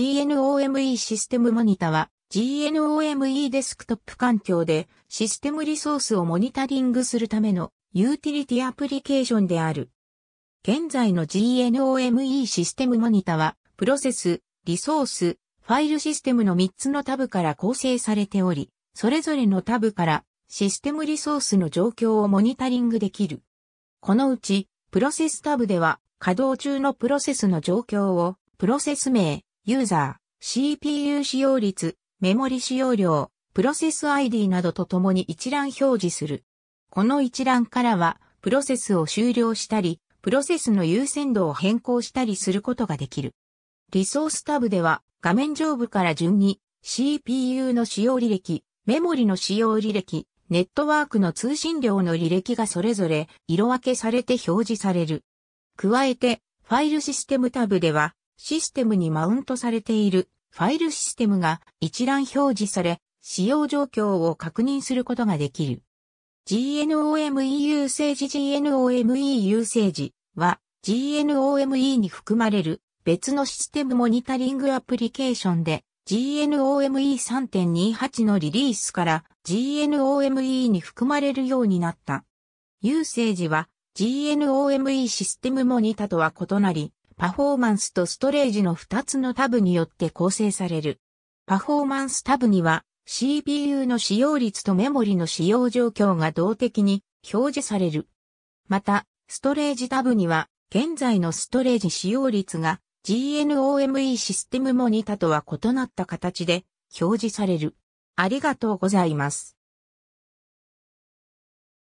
GNOME システムモニタは GNOME デスクトップ環境でシステムリソースをモニタリングするためのユーティリティアプリケーションである。現在の GNOME システムモニタはプロセス、リソース、ファイルシステムの3つのタブから構成されており、それぞれのタブからシステムリソースの状況をモニタリングできる。このうち、プロセスタブでは稼働中のプロセスの状況をプロセス名、ユーザー、CPU 使用率、メモリ使用量、プロセス ID などとともに一覧表示する。この一覧からは、プロセスを終了したり、プロセスの優先度を変更したりすることができる。リソースタブでは、画面上部から順に、CPU の使用履歴、メモリの使用履歴、ネットワークの通信量の履歴がそれぞれ色分けされて表示される。加えて、ファイルシステムタブでは、システムにマウントされているファイルシステムが一覧表示され、使用状況を確認することができる。GNOME ユー時 GNOME ユー時は GNOME に含まれる別のシステムモニタリングアプリケーションで GNOME 3.28のリリースから GNOME に含まれるようになった。ユー時は GNOME システムモニタとは異なり、パフォーマンスとストレージの2つのタブによって構成される。パフォーマンスタブには CPU の使用率とメモリの使用状況が動的に表示される。また、ストレージタブには現在のストレージ使用率が GNOME システムモニタとは異なった形で表示される。ありがとうございます。